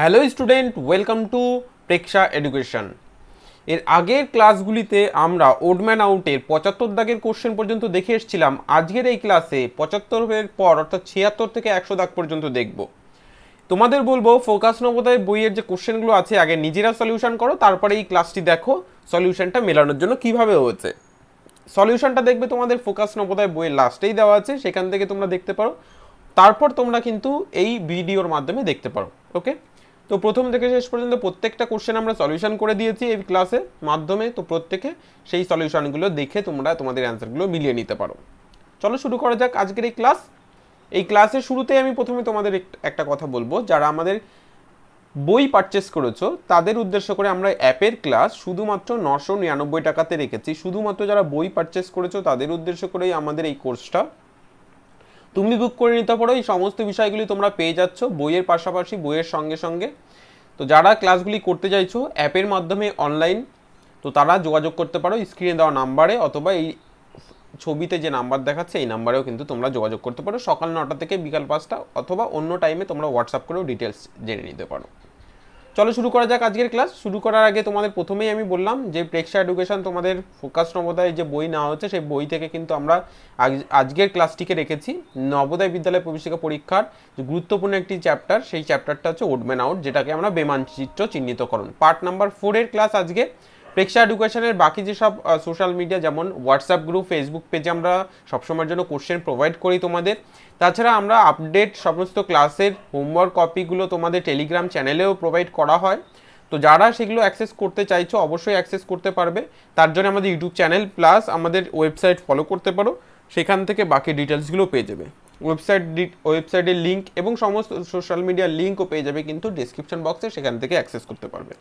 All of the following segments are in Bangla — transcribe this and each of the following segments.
Hello student welcome to Preksha education এর আগের ক্লাসগুলিতে আমরা ওডম্যান আউটের পঁচাত্তর দাগের কোশ্চেন পর্যন্ত দেখে এসছিলাম আজকের এই ক্লাসে পঁচাত্তরের পর অর্থাৎ ছিয়াত্তর থেকে একশো দাগ পর্যন্ত দেখব তোমাদের বলবো ফোকাস নবোদয় বইয়ের যে কোশ্চেনগুলো আছে আগে নিজেরা সলিউশন করো তারপরে এই ক্লাসটি দেখো সলিউশনটা মেলানোর জন্য কিভাবে হয়েছে সলিউশনটা দেখবে তোমাদের ফোকাস নবোদয় বইয়ের লাস্টেই দেওয়া আছে সেখান থেকে তোমরা দেখতে পারো তারপর তোমরা কিন্তু এই ভিডিওর মাধ্যমে দেখতে পারো ওকে তো প্রথম থেকে শেষ পর্যন্ত প্রত্যেকটা কোশ্চেন আমরা সলিউশন করে দিয়েছি এই ক্লাসের মাধ্যমে তো প্রত্যেকে সেই সলিউশনগুলো দেখে তোমরা তোমাদের অ্যান্সারগুলো মিলিয়ে নিতে পারো চলো শুরু করা যাক আজকের এই ক্লাস এই ক্লাসের শুরুতে আমি প্রথমে তোমাদের একটা কথা বলবো যারা আমাদের বই পারচেস করেছো তাদের উদ্দেশ্য করে আমরা অ্যাপের ক্লাস শুধুমাত্র নশো নিরানব্বই টাকাতে রেখেছি শুধুমাত্র যারা বই পারচেস করেছো তাদের উদ্দেশ্য করেই আমাদের এই কোর্সটা তুমি বুক করে নিতে পারো এই সমস্ত বিষয়গুলি তোমরা পেয়ে যাচ্ছ বইয়ের পাশাপাশি বইয়ের সঙ্গে সঙ্গে তো যারা ক্লাসগুলি করতে চাইছো অ্যাপের মাধ্যমে অনলাইন তো তারা যোগাযোগ করতে পারো স্ক্রিনে দেওয়া নাম্বারে অথবা এই ছবিতে যে নাম্বার দেখাচ্ছে এই নাম্বারেও কিন্তু তোমরা যোগাযোগ করতে পারো সকাল নটা থেকে বিকাল পাঁচটা অথবা অন্য টাইমে তোমরা হোয়াটসঅ্যাপ করেও ডিটেলস জেনে নিতে পারো চলো শুরু করা যাক আজকের ক্লাস শুরু করার আগে তোমাদের প্রথমেই আমি বললাম যে প্রেক্ষা এডুকেশন তোমাদের ফোকাস নবোদয় যে বই নেওয়া হচ্ছে সেই বই থেকে কিন্তু আমরা আজকের ক্লাসটিকে রেখেছি নবোদয় বিদ্যালয় প্রবেশিকা পরীক্ষার যে গুরুত্বপূর্ণ একটি চ্যাপ্টার সেই চ্যাপ্টারটা হচ্ছে ওডম্যান আউট যেটাকে আমরা বেমান চিত্র চিহ্নিতকরণ পার্ট নাম্বার ফোরের ক্লাস আজকে প্রেক্ষা এডুকেশনের বাকি যেসব সোশ্যাল মিডিয়া যেমন হোয়াটসঅ্যাপ গ্রুপ ফেসবুক পেজে আমরা সবসময়ের জন্য কোশ্চেন প্রোভাইড করি তোমাদের তাছাড়া আমরা আপডেট সমস্ত ক্লাসের হোমওয়ার্ক কপিগুলো তোমাদের টেলিগ্রাম চ্যানেলেও প্রোভাইড করা হয় তো যারা সেগুলো অ্যাক্সেস করতে চাইছো অবশ্যই অ্যাক্সেস করতে পারবে তার জন্য আমাদের ইউটিউব চ্যানেল প্লাস আমাদের ওয়েবসাইট ফলো করতে পারো সেখান থেকে বাকি ডিটেলসগুলো পেয়ে যাবে ওয়েবসাইট ওয়েবসাইটের লিঙ্ক এবং সমস্ত সোশ্যাল মিডিয়ার লিঙ্কও পেয়ে যাবে কিন্তু ডিসক্রিপশন বক্সে সেখান থেকে অ্যাক্সেস করতে পারবে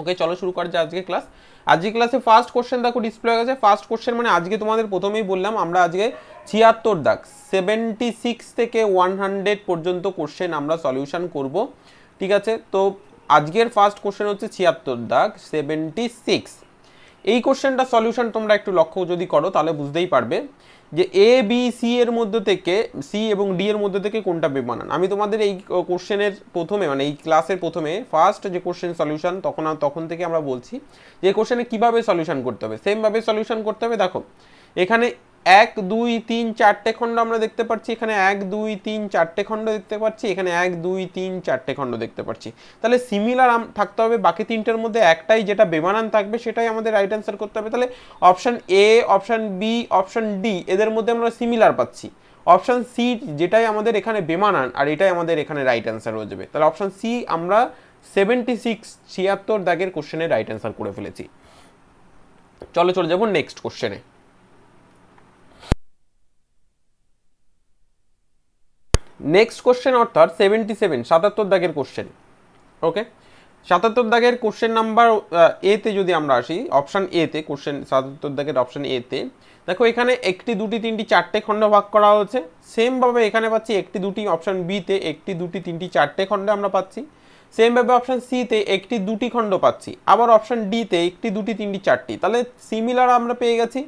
ওকে চলো শুরু করা যায় আজকে ক্লাস আজকে ক্লাসে ফার্স্ট কোশ্চেন দেখো ডিসপ্লে হয়ে গেছে ফার্স্ট কোশ্চেন মানে আজকে তোমাদের প্রথমেই বললাম আমরা আজকে ছিয়াত্তর দাগ সেভেন্টি সিক্স থেকে ওয়ান হান্ড্রেড পর্যন্ত কোশ্চেন আমরা সলিউশন করব ঠিক আছে তো আজকের ফার্স্ট কোশ্চেন হচ্ছে ছিয়াত্তর দাগ সেভেন্টি সিক্স এই কোশ্চেনটা সলিউশন তোমরা একটু লক্ষ্য যদি করো তাহলে বুঝতেই পারবে যে এ বি সি এর মধ্যে থেকে সি এবং ডি এর মধ্যে থেকে কোনটা বেমানান আমি তোমাদের এই কোশ্চেনের প্রথমে মানে এই ক্লাসের প্রথমে ফার্স্ট যে কোশ্চেন সলিউশন তখন তখন থেকে আমরা বলছি যে কোশ্চেনে কীভাবে সলিউশন করতে হবে সেমভাবে সলিউশন করতে হবে দেখো এখানে এক দুই তিন চারটে খণ্ড আমরা দেখতে পাচ্ছি এখানে এক দুই তিন চারটে খণ্ড দেখতে পাচ্ছি এখানে এক দুই তিন চারটে খণ্ড দেখতে পাচ্ছি তাহলে সিমিলার থাকতে হবে বাকি তিনটের মধ্যে একটাই যেটা বেমানান থাকবে সেটাই আমাদের রাইট অ্যান্সার করতে হবে তাহলে option A option B option D এদের মধ্যে আমরা সিমিলার পাচ্ছি অপশান সি যেটাই আমাদের এখানে বেমানান আর এটাই আমাদের এখানে রাইট অ্যান্সার হয়ে যাবে তাহলে অপশান সি আমরা সেভেন্টি সিক্স ছিয়াত্তর দাগের কোশ্চেনে রাইট অ্যান্সার করে ফেলেছি চলো চলে যাবো নেক্সট কোশ্চেনে নেক্সট কোশ্চেন অর্থাৎ সেভেন্টি সেভেন সাতাত্তর দাগের কোশ্চেন ওকে সাতাত্তর দাগের কোশ্চেন নাম্বার এতে যদি আমরা আসি অপশান এতে কোশ্চেন সাতাত্তর দাগের অপশান এতে দেখো এখানে একটি দুটি তিনটি চারটে খণ্ড ভাগ করা হয়েছে সেমভাবে এখানে পাচ্ছি একটি দুটি অপশান বিতে একটি দুটি তিনটি চারটে খণ্ডে আমরা পাচ্ছি সেমভাবে অপশান সিতে একটি দুটি খণ্ড পাচ্ছি আবার অপশান ডিতে একটি দুটি তিনটি চারটি তাহলে সিমিলার আমরা পেয়ে গেছি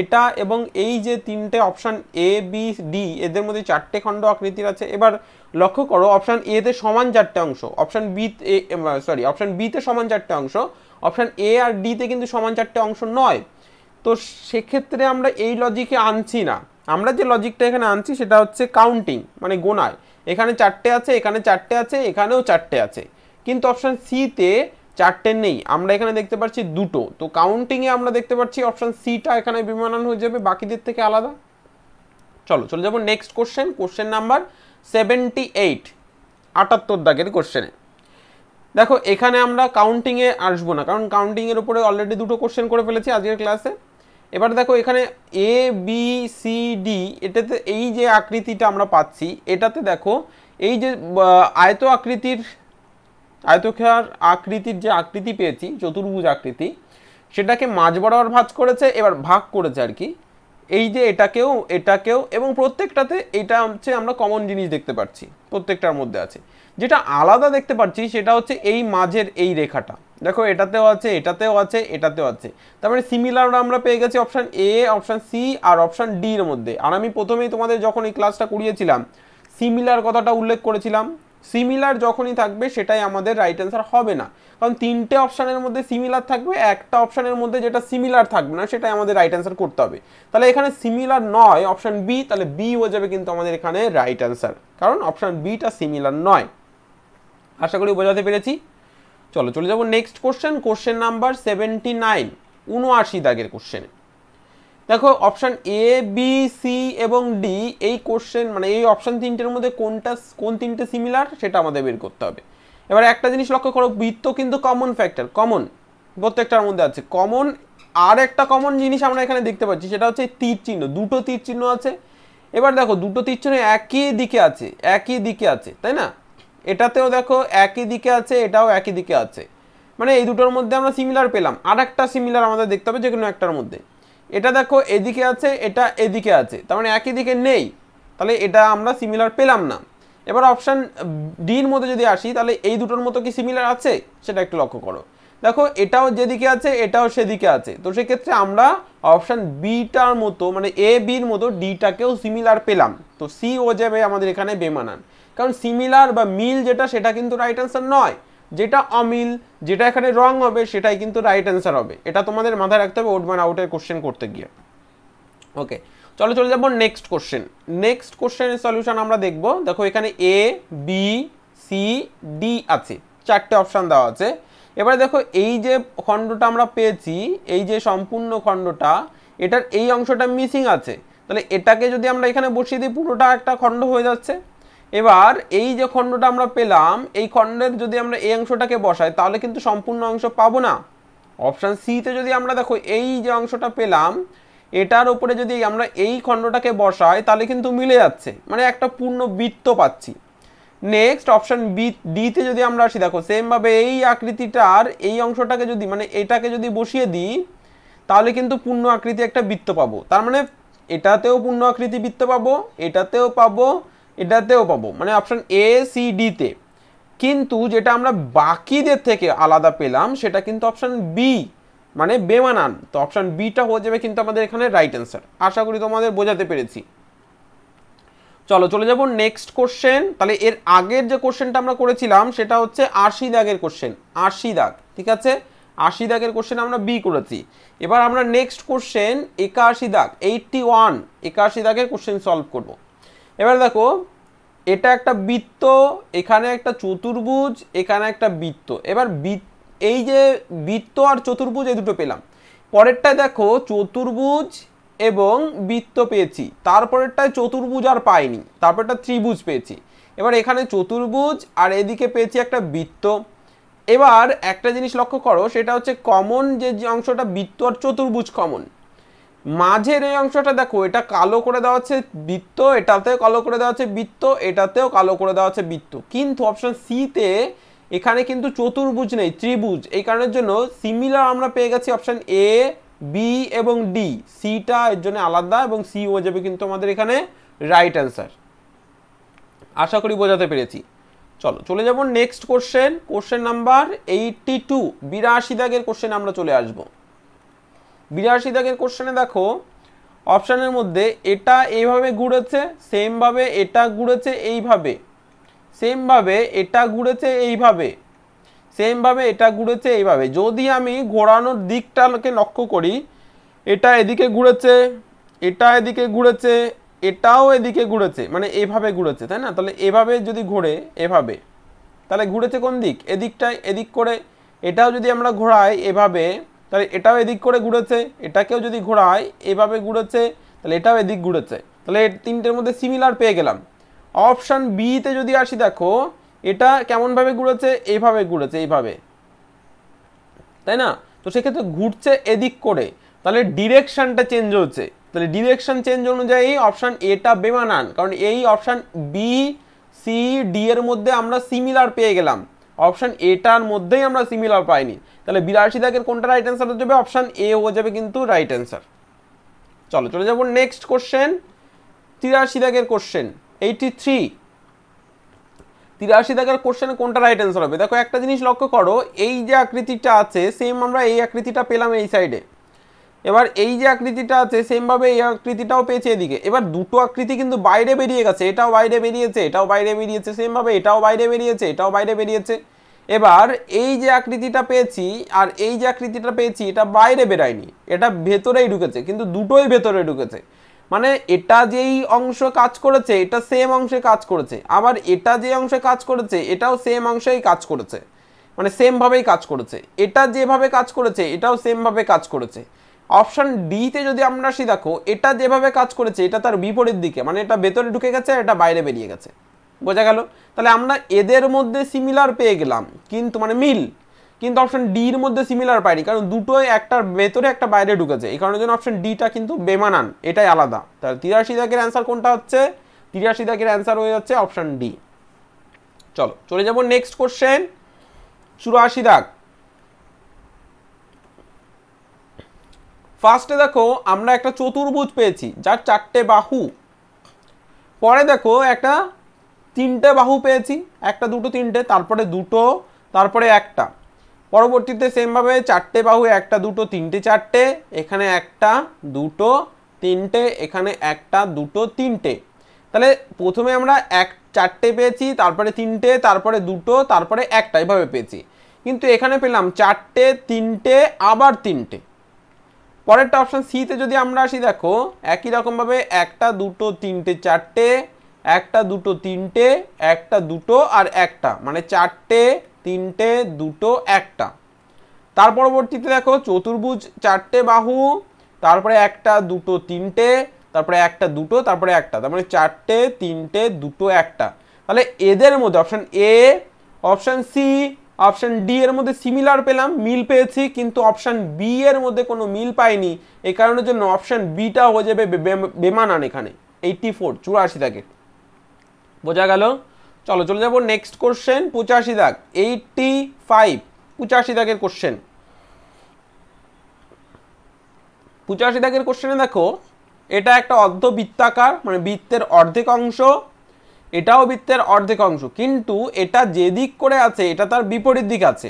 এটা এবং এই যে তিনটে অপশান এ বি ডি এদের মধ্যে চারটে খণ্ড আকৃতির আছে এবার লক্ষ্য করো অপশান এ তে সমান চারটে অংশ অপশান বি সরি অপশান বিতে সমান চারটে অংশ অপশান এ আর ডিতে কিন্তু সমান চারটে অংশ নয় তো সেক্ষেত্রে আমরা এই লজিকে আনছি না আমরা যে লজিকটা এখানে আনছি সেটা হচ্ছে কাউন্টিং মানে গোনায় এখানে চারটে আছে এখানে চারটে আছে এখানেও চারটে আছে কিন্তু অপশান সিতে চারটে নেই আমরা এখানে দেখতে পাচ্ছি দুটো তো কাউন্টিংয়ে আমরা দেখতে পাচ্ছি অপশান সিটা এখানে বিমানন হয়ে যাবে বাকিদের থেকে আলাদা চলো চলে যাবো next question question number seventy eight আটাত্তর দাগের কোশ্চেনে দেখো এখানে আমরা কাউন্টিংয়ে আসবো না কারণ কাউন্টিংয়ের উপরে অলরেডি দুটো কোশ্চেন করে ফেলেছি আজকের ক্লাসে এবার দেখো এখানে এ বি সি ডি এটাতে এই যে আকৃতিটা আমরা পাচ্ছি এটাতে দেখো এই যে আয়ত আকৃতির আয়তক্ষার আকৃতির যে আকৃতি পেয়েছি চতুর্ভুজ আকৃতি সেটাকে মাঝ বরাবর ভাঁজ করেছে এবার ভাগ করেছে আর কি এই যে এটাকেও এটাকেও এবং প্রত্যেকটাতে এটা হচ্ছে আমরা কমন জিনিস দেখতে পাচ্ছি প্রত্যেকটার মধ্যে আছে যেটা আলাদা দেখতে পাচ্ছি সেটা হচ্ছে এই মাঝের এই রেখাটা দেখো এটাতেও আছে এটাতেও আছে এটাতেও আছে তারপরে মানে সিমিলার আমরা পেয়ে গেছি অপশান এ অপশান সি আর অপশান ডি এর মধ্যে আর আমি প্রথমেই তোমাদের যখন এই ক্লাসটা করিয়েছিলাম সিমিলার কথাটা উল্লেখ করেছিলাম সিমিলার যখনই থাকবে সেটাই আমাদের রাইট অ্যান্সার হবে না কারণ তিনটে অপশানের মধ্যে সিমিলার থাকবে একটা অপশানের মধ্যে যেটা সিমিলার থাকবে না সেটাই আমাদের রাইট অ্যান্সার করতে হবে তাহলে এখানে সিমিলার নয় অপশান বি তাহলে বি হয়ে যাবে কিন্তু আমাদের এখানে রাইট অ্যান্সার কারণ অপশান বিটা সিমিলার নয় আশা করি বোঝাতে পেরেছি চলো চলে যাবো next question question number seventy nine উনআশি দাগের কোশ্চেনে দেখো অপশান এ বি সি এবং ডি এই কোশ্চেন মানে এই অপশান তিনটের মধ্যে কোনটা কোন তিনটে সিমিলার সেটা আমাদের বের করতে হবে এবার একটা জিনিস লক্ষ্য করো বৃত্ত কিন্তু কমন ফ্যাক্টর কমন প্রত্যেকটার মধ্যে আছে কমন আর একটা কমন জিনিস আমরা এখানে দেখতে পাচ্ছি সেটা হচ্ছে তীর চিহ্ন দুটো তীর চিহ্ন আছে এবার দেখো দুটো তীর চিহ্ন একই দিকে আছে একই দিকে আছে তাই না এটাতেও দেখো একই দিকে আছে এটাও একই দিকে আছে মানে এই দুটোর মধ্যে আমরা সিমিলার পেলাম আর একটা সিমিলার আমাদের দেখতে হবে যে কোনো একটার মধ্যে এটা দেখো এদিকে আছে এটা এদিকে আছে তার মানে একই দিকে নেই তাহলে এটা আমরা সিমিলার পেলাম না এবার অপশান ডির মধ্যে যদি আসি তাহলে এই দুটোর মতো কি সিমিলার আছে সেটা একটু লক্ষ্য করো দেখো এটাও যেদিকে আছে এটাও সেদিকে আছে তো সেক্ষেত্রে আমরা অপশান বিটার মতো মানে এ বির মতো ডিটাকেও সিমিলার পেলাম তো সি ও যাবে আমাদের এখানে বেমানান কারণ সিমিলার বা মিল যেটা সেটা কিন্তু রাইট অ্যান্সার নয় যেটা অমিল যেটা এখানে রং হবে সেটাই কিন্তু রাইট অ্যান্সার হবে এটা তোমাদের মাথায় রাখতে হবে ওডমান আউটের কোশ্চেন করতে গিয়ে ওকে চলো চলে যাবো নেক্সট কোশ্চেন নেক্সট কোশ্চেনের সলিউশন আমরা দেখব দেখো এখানে এ বি সি ডি আছে চারটে অপশান দেওয়া আছে এবারে দেখো এই যে খণ্ডটা আমরা পেয়েছি এই যে সম্পূর্ণ খণ্ডটা এটার এই অংশটা মিসিং আছে তাহলে এটাকে যদি আমরা এখানে বসিয়ে দিই পুরোটা একটা খণ্ড হয়ে যাচ্ছে এবার এই যে খণ্ডটা আমরা পেলাম এই খণ্ডের যদি আমরা এই অংশটাকে বসাই তাহলে কিন্তু সম্পূর্ণ অংশ পাবো না অপশান সিতে যদি আমরা দেখো এই যে অংশটা পেলাম এটার ওপরে যদি আমরা এই খণ্ডটাকে বসাই তাহলে কিন্তু মিলে যাচ্ছে মানে একটা পূর্ণ বৃত্ত পাচ্ছি নেক্সট অপশান বি ডিতে যদি আমরা আসি দেখো সেমভাবে এই আকৃতিটার এই অংশটাকে যদি মানে এটাকে যদি বসিয়ে দিই তাহলে কিন্তু পূর্ণ আকৃতি একটা বৃত্ত পাবো তার মানে এটাতেও পূর্ণ আকৃতি বৃত্ত পাবো এটাতেও পাবো এটাতেও পাবো মানে অপশান এ সি ডিতে কিন্তু যেটা আমরা বাকিদের থেকে আলাদা পেলাম সেটা কিন্তু অপশান বি মানে বেমানান তো অপশান বিটা হয়ে যাবে কিন্তু আমাদের এখানে রাইট অ্যান্সার আশা করি তোমাদের বোঝাতে পেরেছি চলো চলে যাব নেক্সট কোশ্চেন তাহলে এর আগের যে কোশ্চেনটা আমরা করেছিলাম সেটা হচ্ছে আশি দাগের কোশ্চেন আশি দাগ ঠিক আছে আশি দাগের কোশ্চেন আমরা বি করেছি এবার আমরা নেক্সট কোশ্চেন একাশি দাগ এইটটি ওয়ান একাশি দাগের কোশ্চেন সলভ করবো এবার দেখো এটা একটা বৃত্ত এখানে একটা চতুর্ভুজ এখানে একটা বৃত্ত এবার এই যে বৃত্ত আর চতুর্ভুজ এই দুটো পেলাম পরেরটায় দেখো চতুর্ভুজ এবং বৃত্ত পেয়েছি তারপরেরটায় চতুর্ভুজ আর পাইনি তারপরটা ত্রিভুজ পেয়েছি এবার এখানে চতুর্ভুজ আর এদিকে পেয়েছি একটা বৃত্ত এবার একটা জিনিস লক্ষ্য করো সেটা হচ্ছে কমন যে অংশটা বৃত্ত আর চতুর্ভুজ কমন মাঝের এই অংশটা দেখো এটা কালো করে দেওয়া হচ্ছে বৃত্ত এটাতেও কালো করে দেওয়া হচ্ছে বৃত্ত এটাতেও কালো করে দেওয়া হচ্ছে বৃত্ত কিন্তু অপশান সিতে এখানে কিন্তু চতুর্ভুজ নেই ত্রিভুজ এই কারণের জন্য সিমিলার আমরা পেয়ে গেছি অপশান এ বি এবং ডি সিটা এর জন্য আলাদা এবং সি হয়ে যাবে কিন্তু আমাদের এখানে রাইট অ্যান্সার আশা করি বোঝাতে পেরেছি চলো চলে যাব next question question number eighty two বিরাশি দাগের কোশ্চেন আমরা চলে আসবো বিরাশি দাগের কোশ্চেনে দেখো অপশানের মধ্যে এটা এইভাবে ঘুরেছে সেমভাবে এটা ঘুরেছে এইভাবে সেমভাবে এটা ঘুরেছে এইভাবে সেমভাবে এটা ঘুরেছে এইভাবে যদি আমি ঘোরানোর দিকটাকে লক্ষ্য করি এটা এদিকে ঘুরেছে এটা এদিকে ঘুরেছে এটাও এদিকে ঘুরেছে মানে এভাবে ঘুরেছে তাই না তাহলে এভাবে যদি ঘোরে এভাবে তাহলে ঘুরেছে কোন দিক এদিকটায় এদিক করে এটাও যদি আমরা ঘোরাই এভাবে তাহলে এটাও এদিক করে ঘুরেছে এটাকেও যদি ঘোরায় এভাবে ঘুরেছে তাহলে এটাও এদিক ঘুরেছে তাহলে তিনটের মধ্যে সিমিলার পেয়ে গেলাম অপশান বিতে যদি আসি দেখো এটা কেমনভাবে ঘুরেছে এভাবে ঘুরেছে এইভাবে তাই না তো সেক্ষেত্রে ঘুরছে এদিক করে তাহলে ডিরেকশানটা চেঞ্জ হচ্ছে তাহলে ডিরেকশান চেঞ্জ অনুযায়ী অপশান এটা বেমানান কারণ এই অপশান বি সি ডি এর মধ্যে আমরা সিমিলার পেয়ে গেলাম অপশান এটার মধ্যেই আমরা সিমিলার পাইনি তাহলে বিরাশি দাগের কোনটা রাইট অ্যান্সার হতে যাবে অপশান এ হয়ে যাবে কিন্তু রাইট অ্যান্সার চলো চলে যাবো নেক্সট কোশ্চেন তিরাশি দাগের কোশ্চেন এইটি থ্রি তিরাশি দাগের কোশ্চেন কোনটা রাইট অ্যান্সার হবে দেখো একটা জিনিস লক্ষ্য করো এই যে আকৃতিটা আছে সেম আমরা এই আকৃতিটা পেলাম এই সাইডে এবার এই যে আকৃতিটা আছে সেমভাবে এই আকৃতিটাও পেয়েছে এদিকে এবার দুটো আকৃতি কিন্তু বাইরে বেরিয়ে গেছে এটাও বাইরে বেরিয়েছে এটাও বাইরে বেরিয়েছে সেমভাবে এটাও বাইরে বেরিয়েছে এটাও বাইরে বেরিয়েছে এবার এই যে আকৃতিটা পেয়েছি আর এই যে আকৃতিটা পেয়েছি এটা বাইরে বেরায়নি এটা ভেতরেই ঢুকেছে কিন্তু দুটোই ভেতরে ঢুকেছে মানে এটা যেই অংশ কাজ করেছে এটা সেম অংশে কাজ করেছে আবার এটা যে অংশে কাজ করেছে এটাও সেম অংশেই কাজ করেছে মানে সেমভাবেই কাজ করেছে এটা যেভাবে কাজ করেছে এটাও সেমভাবে কাজ করেছে অপশান ডিতে যদি আমরা আসি দেখো এটা যেভাবে কাজ করেছে এটা তার বিপরীত দিকে মানে এটা ভেতরে ঢুকে গেছে আর এটা বাইরে বেরিয়ে গেছে বোঝা গেল তাহলে আমরা এদের মধ্যে সিমিলার পেয়ে গেলাম কিন্তু মানে মিল কিন্তু অপশান ডির মধ্যে সিমিলার পাইনি কারণ দুটোই একটার ভেতরে একটা বাইরে ঢুকেছে এই কারণের জন্য অপশান ডিটা কিন্তু বেমানান এটাই আলাদা তাহলে তিরাশি দাগের অ্যান্সার কোনটা হচ্ছে তিরাশি দাগের অ্যান্সার হয়ে যাচ্ছে অপশান ডি চলো চলে যাবো নেক্সট কোশ্চেন চুরাশি দাগ ফার্স্টে দেখো আমরা একটা চতুর্ভুজ পেয়েছি যার চারটে বাহু পরে দেখো একটা তিনটে বাহু পেয়েছি একটা দুটো তিনটে তারপরে দুটো তারপরে একটা পরবর্তীতে সেমভাবে চারটে বাহু একটা দুটো তিনটে চারটে এখানে একটা দুটো তিনটে এখানে একটা দুটো তিনটে তাহলে প্রথমে আমরা এক চারটে পেয়েছি তারপরে তিনটে তারপরে দুটো তারপরে একটা এভাবে পেয়েছি কিন্তু এখানে পেলাম চারটে তিনটে আবার তিনটে পরেরটা অপশান সিতে যদি আমরা আসি দেখো একই রকমভাবে একটা দুটো তিনটে চারটে একটা দুটো তিনটে একটা দুটো আর একটা মানে চারটে তিনটে দুটো একটা তার পরবর্তীতে দেখো চতুর্ভুজ চারটে বাহু তারপরে একটা দুটো তিনটে তারপরে একটা দুটো তারপরে একটা তারপরে মানে চারটে তিনটে দুটো একটা তাহলে এদের মধ্যে option A option C option D এর মধ্যে সিমিলার পেলাম মিল পেয়েছি কিন্তু অপশান বি এর মধ্যে কোনো মিল পাইনি এই কারণের জন্য অপশান বিটা হয়ে যাবে বেমানান এখানে এইটটি ফোর চুরাশি দাগে বোঝা গেল চলো চলে যাবো নেক্সট কোশ্চেন পঁচাশি দাগ এইটটি ফাইভ পঁচাশি দাগের কোশ্চেন পঁচাশি দাগের কোশ্চেনে দেখো এটা একটা অর্ধবৃত্তাকার মানে বৃত্তের অর্ধেক অংশ এটাও বৃত্তের অর্ধেক অংশ কিন্তু এটা যে দিক করে আছে এটা তার বিপরীত দিক আছে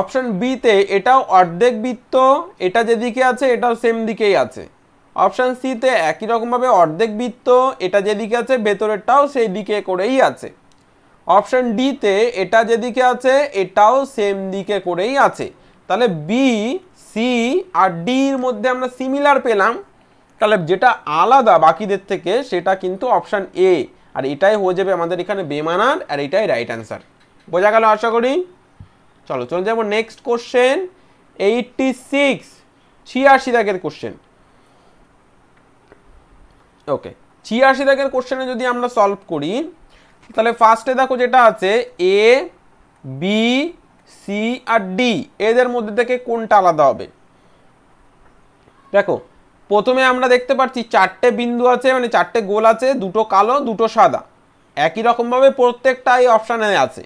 অপশান বিতে এটাও অর্ধেক বৃত্ত এটা যেদিকে আছে এটাও সেম দিকেই আছে অপশান সিতে একই রকমভাবে অর্ধেক বৃত্ত এটা যেদিকে আছে ভেতরেরটাও সেই দিকে করেই আছে অপশান ডিতে এটা যেদিকে আছে এটাও সেম দিকে করেই আছে তাহলে বি সি আর ডির মধ্যে আমরা সিমিলার পেলাম তাহলে যেটা আলাদা বাকিদের থেকে সেটা কিন্তু অপশান এ আর এটাই হয়ে যাবে আমাদের এখানে বেমানার আর এটাই রাইট অ্যান্সার বোঝা গেল আশা করি চলো চলে যাবো নেক্সট কোশ্চেন এইটটি সিক্স ছিয়াশি দাগের কোশ্চেন ওকে ছিয়াশি দাগের কোশ্চেনে যদি আমরা সলভ করি তাহলে ফার্স্টে দেখো যেটা আছে এ বি সি আর ডি এদের মধ্যে থেকে কোনটা আলাদা হবে দেখো প্রথমে আমরা দেখতে পাচ্ছি চারটে বিন্দু আছে মানে চারটে গোল আছে দুটো কালো দুটো সাদা একই রকমভাবে প্রত্যেকটা এই অপশানে আছে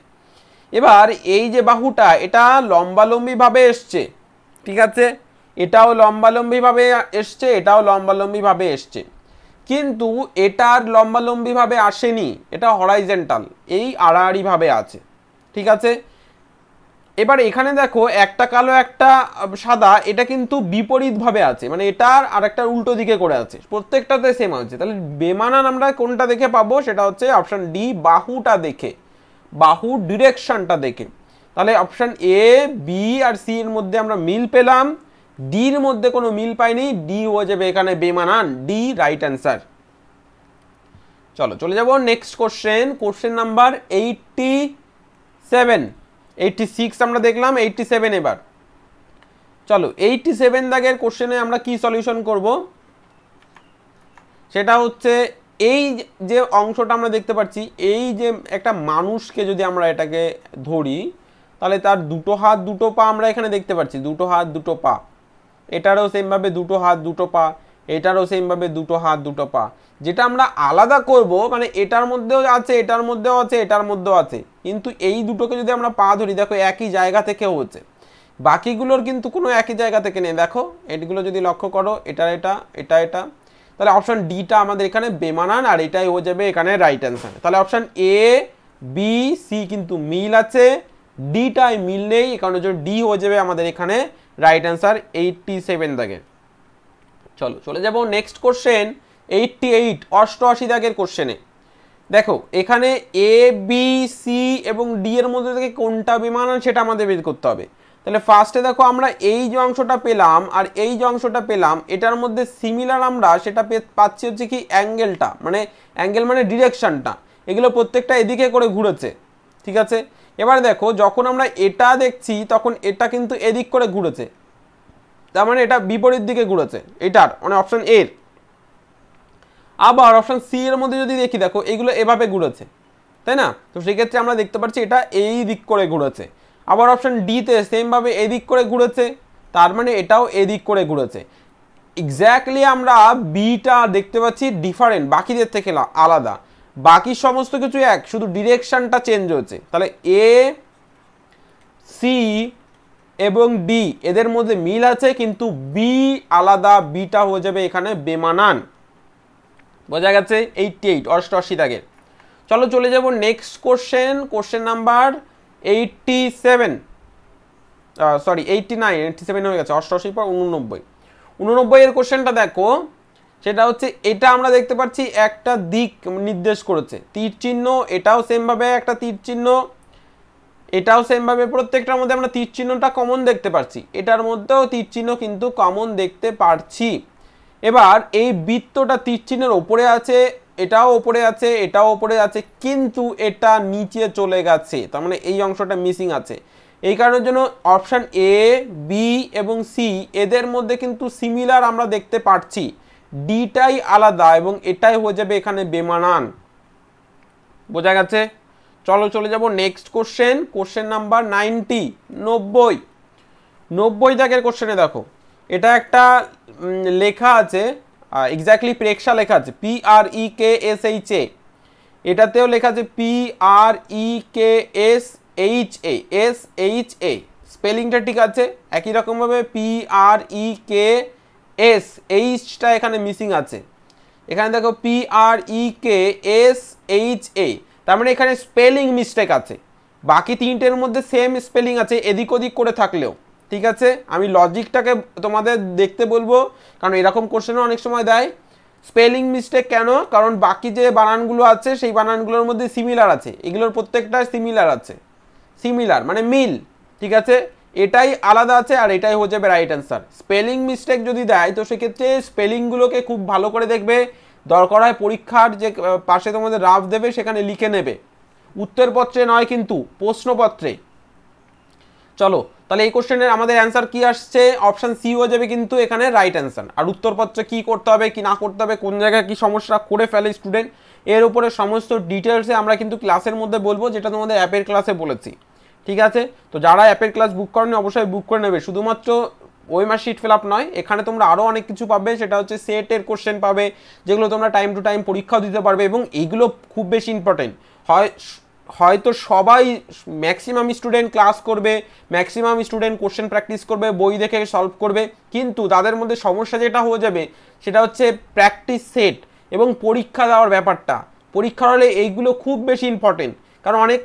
এবার এই যে বাহুটা এটা লম্বালম্বিভাবে এসছে ঠিক আছে এটাও লম্বালম্বিভাবে এসছে এটাও লম্বালম্বিভাবে এসছে কিন্তু এটার লম্বালম্বিভাবে আসেনি এটা হরাইজেন্টাল এই আড়াআড়িভাবে আছে ঠিক আছে এবার এখানে দেখো একটা কালো একটা সাদা এটা কিন্তু বিপরীতভাবে আছে মানে এটার আর একটা উল্টো দিকে করে আছে প্রত্যেকটাতে সেম আছে তাহলে বেমানান আমরা কোনটা দেখে পাবো সেটা হচ্ছে অপশান ডি বাহুটা দেখে বাহু ডিরেকশনটা দেখে তাহলে অপশান এ বি আর সি এর মধ্যে আমরা মিল পেলাম ডির মধ্যে কোনো মিল পাইনি ডি হয়ে যাবে এখানে বেমানান ডি রাইট অ্যান্সার চলো চলে যাব next question question number eighty seven eighty six আমরা দেখলাম এইটটি সেভেন এবার চলো এইটটি সেভেন দাগের কোশ্চেনে আমরা কি সলিউশন করব সেটা হচ্ছে এই যে অংশটা আমরা দেখতে পাচ্ছি এই যে একটা মানুষকে যদি আমরা এটাকে ধরি তাহলে তার দুটো হাত দুটো পা আমরা এখানে দেখতে পাচ্ছি দুটো হাত দুটো পা এটারও সেমভাবে দুটো হাত দুটো পা এটারও সেমভাবে দুটো হাত দুটো পা যেটা আমরা আলাদা করব মানে এটার মধ্যেও আছে এটার মধ্যেও আছে এটার মধ্যেও আছে কিন্তু এই দুটোকে যদি আমরা পা ধরি দেখো একই জায়গা থেকে হচ্ছে বাকিগুলোর কিন্তু কোনো একই জায়গা থেকে নেই দেখো এটগুলো যদি লক্ষ্য করো এটা এটা এটা এটা তাহলে অপশান ডিটা আমাদের এখানে বেমানান আর এটাই হয়ে যাবে এখানে রাইট অ্যান্সার তাহলে অপশান এ বি সি কিন্তু মিল আছে ডিটায় মিল নেই কারণ ডি হয়ে যাবে আমাদের এখানে রাইট অ্যান্সার এইটটি সেভেন দাগে চলো চলে যাবো নেক্সট কোশ্চেন এইটটি এইট অষ্টআশি দাগের কোশ্চেনে দেখো এখানে এ বি সি এবং ডি এর মধ্যে থেকে কোনটা বিমান সেটা আমাদের বের করতে হবে তাহলে ফার্স্টে দেখো আমরা এই যে অংশটা পেলাম আর এই যে অংশটা পেলাম এটার মধ্যে সিমিলার আমরা সেটা পাচ্ছি হচ্ছে কি অ্যাঙ্গেলটা মানে অ্যাঙ্গেল মানে ডিরেকশানটা এগুলো প্রত্যেকটা এদিকে করে ঘুরেছে ঠিক আছে এবার দেখো যখন আমরা এটা দেখছি তখন এটা কিন্তু এদিক করে ঘুরেছে তার মানে এটা বিপরীত দিকে ঘুরেছে এটার মানে অপশান এর আবার অপশান সি এর মধ্যে যদি দেখি দেখো এগুলো এভাবে ঘুরেছে তাই না তো সেক্ষেত্রে আমরা দেখতে পাচ্ছি এটা এই দিক করে ঘুরেছে আবার অপশান ডিতে সেমভাবে এদিক করে ঘুরেছে তার মানে এটাও এদিক করে ঘুরেছে এক্স্যাক্টলি আমরা বিটা দেখতে পাচ্ছি ডিফারেন্ট বাকিদের থেকে আলাদা বাকি সমস্ত কিছু এক শুধু ডিরেকশানটা চেঞ্জ হয়েছে তাহলে এ সি এবং ডি এদের মধ্যে মিল আছে কিন্তু বি আলাদা বিটা হয়ে যাবে এখানে বেমানান বোঝা গেছে এইটটি এইট অষ্টআশি দাগের চলো চলে যাব next question question number eighty seven sorry eighty nine eighty seven হয়ে গেছে অষ্টআশি পর উননব্বই উননব্বই এর কোশ্চেনটা দেখো সেটা হচ্ছে এটা আমরা দেখতে পাচ্ছি একটা দিক নির্দেশ করেছে তীর চিহ্ন এটাও সেমভাবে একটা তীর চিহ্ন এটাও সেমভাবে প্রত্যেকটার মধ্যে আমরা তীর চিহ্নটা কমন দেখতে পাচ্ছি এটার মধ্যেও তীর চিহ্ন কিন্তু কমন দেখতে পারছি এবার এই বৃত্তটা তীর চিহ্নের ওপরে আছে এটাও ওপরে আছে এটাও ওপরে আছে কিন্তু এটা নিচে চলে গেছে তার মানে এই অংশটা মিসিং আছে এই কারণের জন্য অপশান এ বি এবং সি এদের মধ্যে কিন্তু সিমিলার আমরা দেখতে পাচ্ছি ডিটাই আলাদা এবং এটাই হয়ে যাবে এখানে বেমানান বোঝা গেছে চলো চলে যাব next question question number ninety নব্বই নব্বই দাগের কোশ্চেনে দেখো এটা একটা লেখা আছে এক্স্যাক্টলি প্রেক্ষা লেখা আছে P R E K S H A এটাতেও লেখা আছে P R E K S H A S H A স্পেলিংটা ঠিক আছে একই রকমভাবে P R E e K S এইচটা এখানে মিসিং আছে এখানে দেখো P R E K S H A তার মানে এখানে স্পেলিং মিস্টেক আছে বাকি তিনটের মধ্যে সেম স্পেলিং আছে এদিক ওদিক করে থাকলেও ঠিক আছে আমি লজিকটাকে তোমাদের দেখতে বলবো কারণ এরকম কোশ্চেনও অনেক সময় দেয় স্পেলিং মিস্টেক কেন কারণ বাকি যে বানানগুলো আছে সেই বানানগুলোর মধ্যে সিমিলার আছে এগুলোর প্রত্যেকটা সিমিলার আছে সিমিলার মানে মিল ঠিক আছে এটাই আলাদা আছে আর এটাই হয়ে যাবে রাইট অ্যান্সার স্পেলিং মিস্টেক যদি দেয় তো সেক্ষেত্রে স্পেলিংগুলোকে খুব ভালো করে দেখবে দরকার হয় পরীক্ষার যে পাশে তোমাদের রাফ দেবে সেখানে লিখে নেবে উত্তরপত্রে নয় কিন্তু প্রশ্নপত্রে চলো তাহলে এই কোশ্চেনের আমাদের অ্যান্সার কি আসছে অপশান সি হয়ে যাবে কিন্তু এখানে রাইট অ্যান্সার আর উত্তরপত্রে কি করতে হবে কি না করতে হবে কোন জায়গায় কি সমস্যা করে ফেলে স্টুডেন্ট এর উপরে সমস্ত ডিটেলসে আমরা কিন্তু ক্লাসের মধ্যে বলবো যেটা তোমাদের অ্যাপের ক্লাসে বলেছি ঠিক আছে তো যারা অ্যাপের ক্লাস বুক করেনি অবশ্যই বুক করে নেবে শুধুমাত্র ওয়েমার শিট ফিল আপ নয় এখানে তোমরা আরও অনেক কিছু পাবে সেটা হচ্ছে সেটের কোশ্চেন পাবে যেগুলো তোমরা টাইম টু টাইম পরীক্ষাও দিতে পারবে এবং এইগুলো খুব বেশি ইম্পর্টেন্ট হয় হয়তো সবাই ম্যাক্সিমাম স্টুডেন্ট ক্লাস করবে ম্যাক্সিমাম স্টুডেন্ট কোশ্চেন প্র্যাকটিস করবে বই দেখে সলভ করবে কিন্তু তাদের মধ্যে সমস্যা যেটা হয়ে যাবে সেটা হচ্ছে প্র্যাকটিস সেট এবং পরীক্ষা দেওয়ার ব্যাপারটা পরীক্ষার হলে এইগুলো খুব বেশি ইম্পর্টেন্ট কারণ অনেক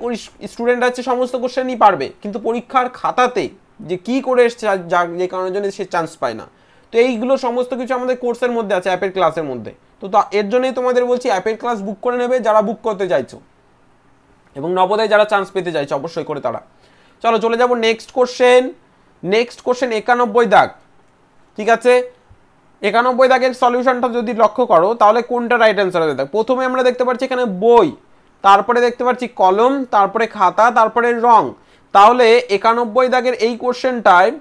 স্টুডেন্ট আছে সমস্ত কোশ্চেনই পারবে কিন্তু পরীক্ষার খাতাতে যে কি করে যে কারণের জন্য সে চান্স পায় না তো এইগুলো সমস্ত কিছু আমাদের কোর্সের মধ্যে আছে অ্যাপের ক্লাসের মধ্যে তো এর জন্যই তোমাদের বলছি অ্যাপের ক্লাস বুক করে নেবে যারা বুক করতে চাইছো এবং নবদায় যারা চান্স পেতে চাইছো অবশ্যই করে তারা চলো চলে যাব নেক্সট কোশ্চেন নেক্সট কোশ্চেন একানব্বই দাগ ঠিক আছে একানব্বই দাগের সলিউশনটা যদি লক্ষ্য করো তাহলে কোনটা রাইট অ্যান্সার হবে দেখ প্রথমে আমরা দেখতে পাচ্ছি এখানে বই তারপরে দেখতে পাচ্ছি কলম তারপরে খাতা তারপরে রং তাহলে একানব্বই দাগের এই কোশ্চেনটায়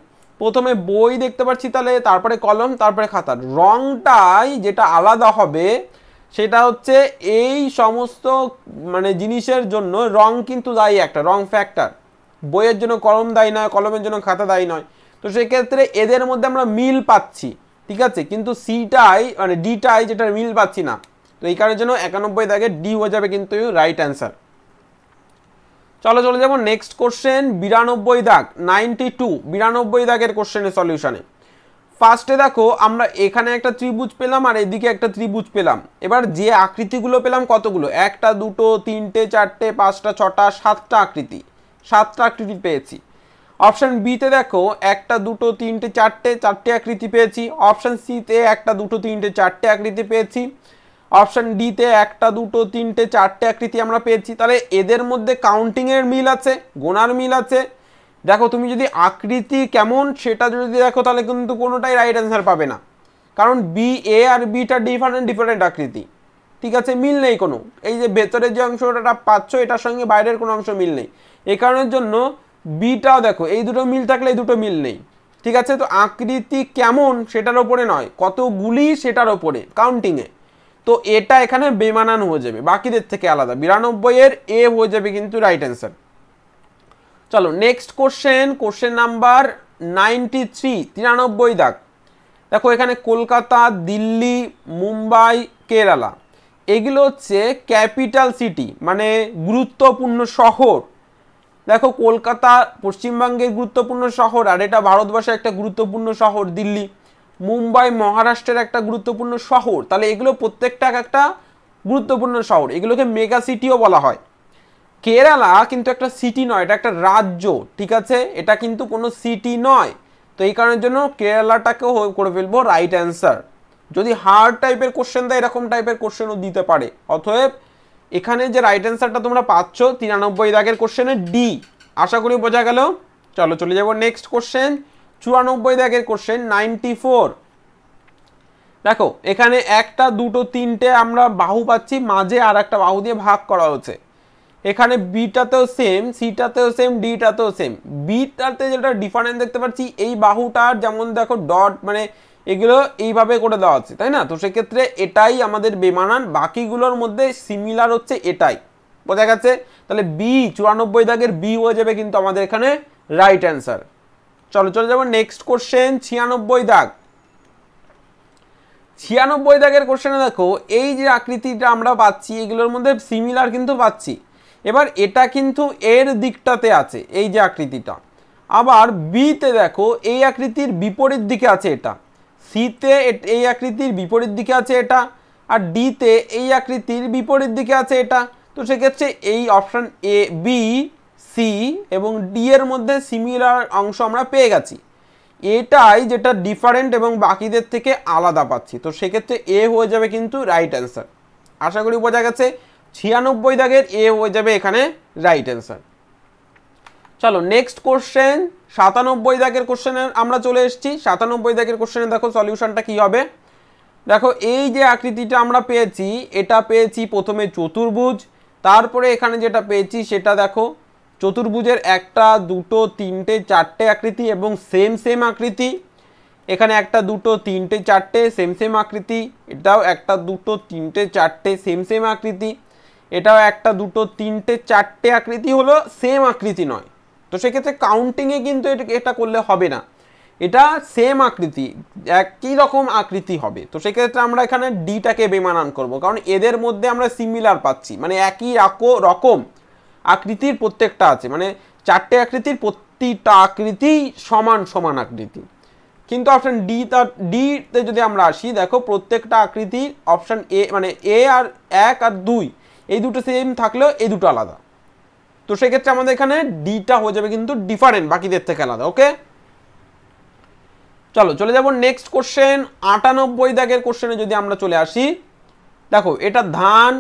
প্রথমে বই দেখতে পাচ্ছি তাহলে তারপরে কলম তারপরে খাতা রংটাই যেটা আলাদা হবে সেটা হচ্ছে এই সমস্ত মানে জিনিসের জন্য রং কিন্তু দায়ী একটা রং ফ্যাক্টর বইয়ের জন্য কলম দায়ী নয় কলমের জন্য খাতা দায়ী নয় তো সেক্ষেত্রে এদের মধ্যে আমরা মিল পাচ্ছি ঠিক আছে কিন্তু সিটাই মানে ডিটাই যেটার মিল পাচ্ছি না তো এই কারণের জন্য একানব্বই দাগে ডি হয়ে যাবে কিন্তু রাইট অ্যান্সার চলো চলে যাবো নেক্সট কোশ্চেন বিরানব্বই দাগ নাইনটি টু বিরানব্বই দাগের কোশ্চেনের সলিউশনে ফার্স্টে দেখো আমরা এখানে একটা ত্রিভুজ পেলাম আর এদিকে একটা ত্রিভুজ পেলাম এবার যে আকৃতিগুলো পেলাম কতগুলো একটা দুটো তিনটে চারটে পাঁচটা ছটা সাতটা আকৃতি সাতটা আকৃতি পেয়েছি অপশান বিতে দেখো একটা দুটো তিনটে চারটে চারটে আকৃতি পেয়েছি অপশান সিতে একটা দুটো তিনটে চারটে আকৃতি পেয়েছি অপশান ডিতে একটা দুটো তিনটে চারটে আকৃতি আমরা পেয়েছি তাহলে এদের মধ্যে কাউন্টিংয়ের মিল আছে গোনার মিল আছে দেখো তুমি যদি আকৃতি কেমন সেটা যদি দেখো তাহলে কিন্তু কোনোটাই রাইট অ্যান্সার পাবে না কারণ বি এ আর বিটা ডিফারেন্ট ডিফারেন্ট আকৃতি ঠিক আছে মিল নেই কোনো এই যে ভেতরের যে অংশটা পাচ্ছ এটার সঙ্গে বাইরের কোনো অংশ মিল নেই এ কারণের জন্য বিটাও দেখো এই দুটো মিল থাকলে এই দুটো মিল নেই ঠিক আছে তো আকৃতি কেমন সেটার ওপরে নয় কতগুলি সেটার ওপরে কাউন্টিংয়ে তো এটা এখানে বেমানান হয়ে যাবে বাকিদের থেকে আলাদা বিরানব্বই এর এ হয়ে যাবে কিন্তু রাইট অ্যান্সার চলো next question question number ninety three তিরানব্বই দাগ দেখো এখানে কলকাতা দিল্লি মুম্বাই কেরালা এগুলো হচ্ছে ক্যাপিটাল সিটি মানে গুরুত্বপূর্ণ শহর দেখো কলকাতা পশ্চিমবঙ্গের গুরুত্বপূর্ণ শহর আর এটা ভারতবর্ষের একটা গুরুত্বপূর্ণ শহর দিল্লি মুম্বাই মহারাষ্ট্রের একটা গুরুত্বপূর্ণ শহর তাহলে এগুলো প্রত্যেকটা একটা গুরুত্বপূর্ণ শহর এগুলোকে মেগা সিটিও বলা হয় কেরালা কিন্তু একটা সিটি নয় এটা একটা রাজ্য ঠিক আছে এটা কিন্তু কোনো সিটি নয় তো এই কারণের জন্য কেরালাটাকেও করে ফেলবো রাইট অ্যান্সার যদি হার্ড টাইপের কোশ্চেন দেয় এরকম টাইপের কোশ্চেনও দিতে পারে অতএব এখানে যে রাইট অ্যান্সারটা তোমরা পাচ্ছ তিরানব্বই দাগের কোশ্চেনে ডি আশা করি বোঝা গেল চলো চলে যাবো নেক্সট কোশ্চেন চুরানব্বই দেখের কোশ্চেন নাইনটি ফোর দেখো এখানে একটা দুটো তিনটে আমরা বাহু পাচ্ছি মাঝে আর একটা বাহু দিয়ে ভাগ করা হচ্ছে এখানে বিটাতেও সেম সিটাতেও সেম ডিটাতেও সেম বিটাতে যেটা ডিফারেন্স দেখতে পাচ্ছি এই বাহুটার যেমন দেখো ডট মানে এগুলো এইভাবে করে দেওয়া আছে তাই না তো সেক্ষেত্রে এটাই আমাদের বেমানান বাকিগুলোর মধ্যে সিমিলার হচ্ছে এটাই বোঝা গেছে তাহলে বি চুরানব্বই দাগের বি হয়ে যাবে কিন্তু আমাদের এখানে রাইট অ্যান্সার চলো চলে যাবো নেক্সট কোশ্চেন ছিয়ানব্বই দাগ ছিয়ানব্বই দাগের কোশ্চেনে দেখো এই যে আকৃতিটা আমরা পাচ্ছি এগুলোর মধ্যে সিমিলার কিন্তু পাচ্ছি এবার এটা কিন্তু এর দিকটাতে আছে এই যে আকৃতিটা আবার বিতে দেখো এই আকৃতির বিপরীত দিকে আছে এটা সিতে এই আকৃতির বিপরীত দিকে আছে এটা আর ডিতে এই আকৃতির বিপরীত দিকে আছে এটা তো সেক্ষেত্রে এই অপশান এ বি সি এবং ডি এর মধ্যে সিমিলার অংশ আমরা পেয়ে গেছি এটাই যেটা ডিফারেন্ট এবং বাকিদের থেকে আলাদা পাচ্ছি তো সেক্ষেত্রে এ হয়ে যাবে কিন্তু রাইট অ্যান্সার আশা করি বোঝা গেছে ছিয়ানব্বই দাগের এ হয়ে যাবে এখানে রাইট অ্যান্সার চলো নেক্সট কোশ্চেন সাতানব্বই দাগের কোশ্চেনে আমরা চলে এসেছি সাতানব্বই দাগের কোশ্চেনে দেখো সলিউশনটা কি হবে দেখো এই যে আকৃতিটা আমরা পেয়েছি এটা পেয়েছি প্রথমে চতুর্ভুজ তারপরে এখানে যেটা পেয়েছি সেটা দেখো চতুর্ভুজের একটা দুটো তিনটে চারটে আকৃতি এবং সেম সেম আকৃতি এখানে একটা দুটো তিনটে চারটে সেম সেম আকৃতি এটাও একটা দুটো তিনটে চারটে সেম সেম আকৃতি এটাও একটা দুটো তিনটে চারটে আকৃতি হলো সেম আকৃতি নয় তো সেক্ষেত্রে কাউন্টিংয়ে কিন্তু এটা করলে হবে না এটা সেম আকৃতি একই রকম আকৃতি হবে তো সেক্ষেত্রে আমরা এখানে ডিটাকে বেমানান করব কারণ এদের মধ্যে আমরা সিমিলার পাচ্ছি মানে একই রকম আকৃতির প্রত্যেকটা আছে মানে চারটে আকৃতির প্রতিটা আকৃতিই সমান সমান আকৃতি কিন্তু অপশান ডি তার ডিতে যদি আমরা আসি দেখো প্রত্যেকটা আকৃতি অপশান এ মানে এ আর এক আর দুই এই দুটো সেম থাকলেও এই দুটো আলাদা তো সেক্ষেত্রে আমাদের এখানে ডিটা হয়ে যাবে কিন্তু ডিফারেন্ট বাকিদের থেকে আলাদা ওকে চলো চলে যাব নেক্সট কোশ্চেন আটানব্বই দাগের কোশ্চেনে যদি আমরা চলে আসি দেখো এটা ধান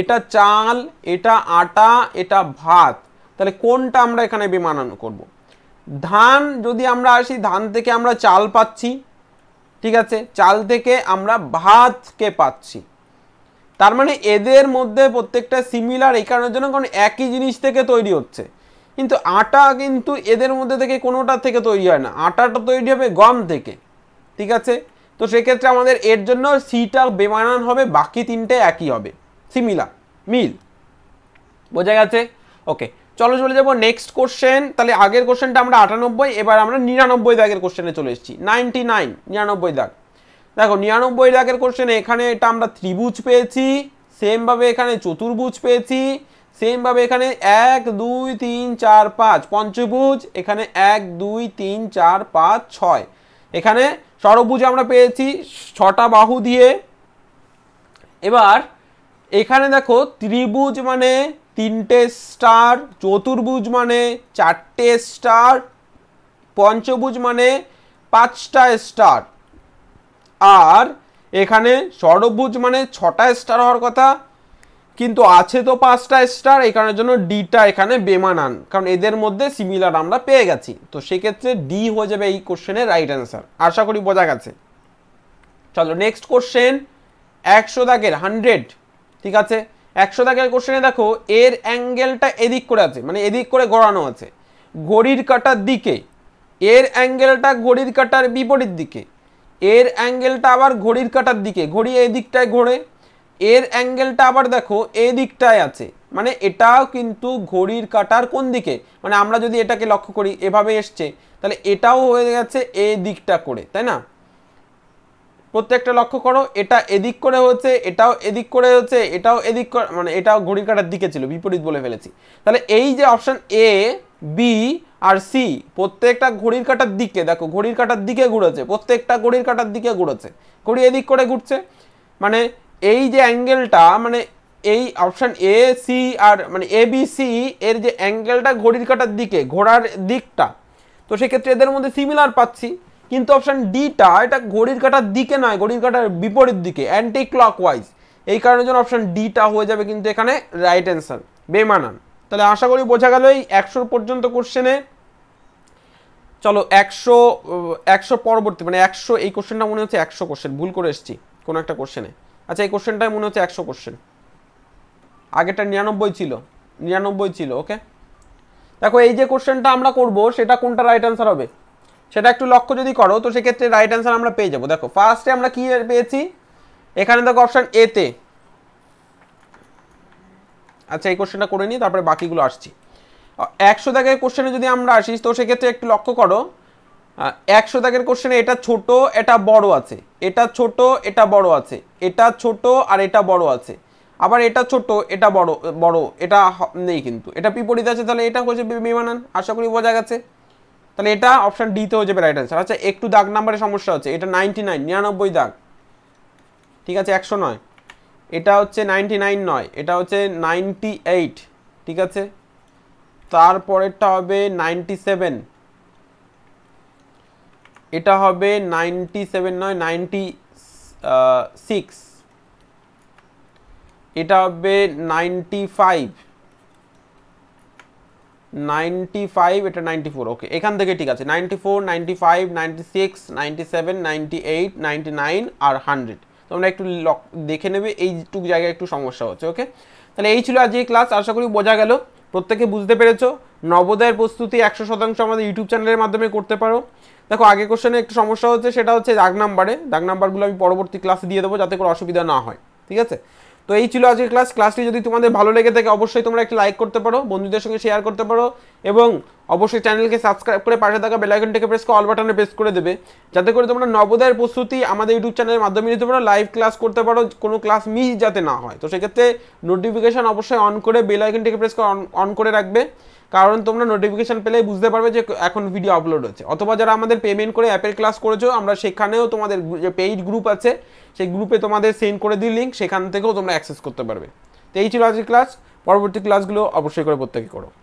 এটা চাল এটা আটা এটা ভাত তাহলে কোনটা আমরা এখানে বিমানন করব। ধান যদি আমরা আসি ধান থেকে আমরা চাল পাচ্ছি ঠিক আছে চাল থেকে আমরা ভাতকে পাচ্ছি তার মানে এদের মধ্যে প্রত্যেকটা সিমিলার এই কারণের জন্য কারণ একই জিনিস থেকে তৈরি হচ্ছে কিন্তু আটা কিন্তু এদের মধ্যে থেকে কোনোটা থেকে তৈরি হয় না আটাটা তৈরি হবে গম থেকে ঠিক আছে তো সেক্ষেত্রে আমাদের এর জন্য সিটা বেমানান হবে বাকি তিনটে একই হবে সিমিলার মিল বোঝা গেছে ওকে চলো চলে যাবো নেক্সট কোশ্চেন তাহলে আগের কোশ্চেনটা আমরা আটানব্বই এবার আমরা নিরানব্বই দাগের কোশ্চেনে চলে এসেছি নাইনটি নাইন নিরানব্বই দাগ দেখো নিরানব্বই দাগের কোশ্চেনে এখানে এটা আমরা ত্রিভুজ পেয়েছি সেমভাবে এখানে চতুর্ভুজ পেয়েছি সেমভাবে এখানে এক দুই তিন চার পাঁচ পঞ্চভুজ এখানে এক দুই তিন চার পাঁচ ছয় এখানে সরভুজ আমরা পেয়েছি ছটা বাহু দিয়ে এবার এখানে দেখো ত্রিভুজ মানে তিনটে স্টার চতুর্ভুজ মানে চারটে স্টার পঞ্চভুজ মানে পাঁচটা স্টার আর এখানে ষড়ভুজ মানে ছটা স্টার হওয়ার কথা কিন্তু আছে তো পাঁচটা স্টার এই কারণের জন্য ডিটা এখানে বেমানান কারণ এদের মধ্যে সিমিলার আমরা পেয়ে গেছি তো সেক্ষেত্রে ডি হয়ে যাবে এই কোশ্চেনের রাইট অ্যান্সার আশা করি বোঝা গেছে চলো নেক্সট কোশ্চেন একশো দাগের হান্ড্রেড ঠিক আছে একশো দাগের কোশ্চেনে দেখো এর অ্যাঙ্গেলটা এদিক করে আছে মানে এদিক করে গড়ানো আছে ঘড়ির কাটার দিকে এর অ্যাঙ্গেলটা ঘড়ির কাটার বিপরীত দিকে এর অ্যাঙ্গেলটা আবার ঘড়ির কাটার দিকে ঘড়ি এই দিকটায় ঘোরে এর অ্যাঙ্গেলটা আবার দেখো এই দিকটায় আছে মানে এটাও কিন্তু ঘড়ির কাটার কোন দিকে মানে আমরা যদি এটাকে লক্ষ্য করি এভাবে এসছে তাহলে এটাও হয়ে গেছে এই দিকটা করে তাই না প্রত্যেকটা লক্ষ্য করো এটা এদিক করে হচ্ছে এটাও এদিক করে হচ্ছে এটাও এদিক মানে এটাও ঘড়ির কাটার দিকে ছিল বিপরীত বলে ফেলেছি তাহলে এই যে অপশান এ বি আর সি প্রত্যেকটা ঘড়ির কাটার দিকে দেখো ঘড়ির কাটার দিকে ঘুরেছে প্রত্যেকটা ঘড়ির কাটার দিকে ঘুরেছে ঘড়ি এদিক করে ঘুরছে মানে এই যে অ্যাঙ্গেলটা মানে এই অপশান এ সি আর মানে এ বি সি এর যে অ্যাঙ্গেলটা ঘড়ির কাটার দিকে ঘোড়ার দিকটা তো সেক্ষেত্রে এদের মধ্যে সিমিলার পাচ্ছি কিন্তু অপশান ডিটা এটা ঘড়ির কাটার দিকে নয় ঘড়ির কাটার বিপরীত দিকে অ্যান্টি ক্লক ওয়াইজ এই কারণের জন্য অপশান ডিটা হয়ে যাবে কিন্তু এখানে রাইট অ্যান্সার বেমানান তাহলে আশা করি বোঝা গেল এই একশোর পর্যন্ত কোশ্চেনে চলো একশো একশো পরবর্তী মানে একশো এই কোশ্চেনটা মনে হচ্ছে একশো কোশ্চেন ভুল করে এসেছি কোনো একটা কোশ্চেনে আচ্ছা এই কোশ্চেনটাই মনে হচ্ছে একশো কোশ্চেন আগেরটা নিরানব্বই ছিল নিরানব্বই ছিল ওকে দেখো এই যে কোশ্চেনটা আমরা করব সেটা কোনটা রাইট অ্যান্সার হবে সেটা একটু লক্ষ্য যদি করো তো সেক্ষেত্রে রাইট অ্যান্সার আমরা পেয়ে যাবো দেখো ফার্স্টে আমরা কী পেয়েছি এখানে দেখো অপশান এতে আচ্ছা এই কোশ্চেনটা করে নিই তারপরে বাকিগুলো আসছি একশো দাগের কোশ্চেনে যদি আমরা আসি তো সেক্ষেত্রে একটু লক্ষ্য করো একশো দাগের কোশ্চেনে এটা ছোট এটা বড় আছে এটা ছোট এটা বড় আছে এটা ছোট আর এটা বড় আছে আবার এটা ছোট এটা বড় বড় এটা নেই কিন্তু এটা বিপরীত আছে তাহলে এটা হচ্ছে বিমানান আশা করি বোঝা গেছে তাহলে এটা অপশান ডিতে হয়ে যাবে রাইট আনসার আচ্ছা একটু দাগ নাম্বারে সমস্যা হচ্ছে এটা নাইনটি নাইন নিরানব্বই দাগ ঠিক আছে একশো নয় এটা হচ্ছে নাইনটি নাইন নয় এটা হচ্ছে নাইনটি এইট ঠিক আছে তারপরেরটা হবে নাইনটি সেভেন এটা হবে নাইনটি সেভেন নয় নাইনটি সিক্স এটা হবে নাইনটি ফাইভ নাইনটি ফাইভ এটা নাইনটি ফোর ওকে এখান থেকে ঠিক আছে ninety four ninety five ninety six ninety seven ninety eight ninety nine আর হান্ড্রেড তোমরা একটু লক দেখে নেবে এইটুকু জায়গায় একটু সমস্যা হচ্ছে ওকে তাহলে এই ছিল আজকে ক্লাস আশা করি বোঝা গেল প্রত্যেকে বুঝতে পেরেছো নবোদয়ের প্রস্তুতি একশো শতাংশ আমাদের ইউটিউব চ্যানেলের মাধ্যমে করতে পারো দেখো আগে কোশ্চেনে একটু সমস্যা হচ্ছে সেটা হচ্ছে দাগ নাম্বারে দাগ নাম্বারগুলো আমি পরবর্তী ক্লাসে দিয়ে দেবো যাতে করে অসুবিধা না হয় ঠিক আছে তো এই ছিল আজকের ক্লাস ক্লাসটি যদি তোমাদের ভালো লেগে থাকে অবশ্যই তোমরা একটি লাইক করতে পারো বন্ধুদের সঙ্গে শেয়ার করতে পারো এবং অবশ্যই চ্যানেলকে সাবস্ক্রাইব করে পাশে থাকা বেলাইকনটাকে প্রেস করে অল বাটনে প্রেস করে দেবে যাতে করে তোমরা নবোদয়ের প্রস্তুতি আমাদের ইউটিউব চ্যানেলের মাধ্যমে নিতে পারো লাইভ ক্লাস করতে পারো কোনো ক্লাস মিস যাতে না হয় তো সেক্ষেত্রে নোটিফিকেশান অবশ্যই অন করে বেলাইকনটাকে প্রেস করে অন করে রাখবে কারণ তোমরা নোটিফিকেশান পেলে বুঝতে পারবে যে এখন ভিডিও আপলোড হচ্ছে অথবা যারা আমাদের পেমেন্ট করে অ্যাপের ক্লাস করেছো আমরা সেখানেও তোমাদের যে পেইড গ্রুপ আছে সেই গ্রুপে তোমাদের সেন্ড করে দিই লিঙ্ক সেখান থেকেও তোমরা অ্যাক্সেস করতে পারবে তো এই ছিল আজকের ক্লাস পরবর্তী ক্লাসগুলো অবশ্যই করে প্রত্যেকে করো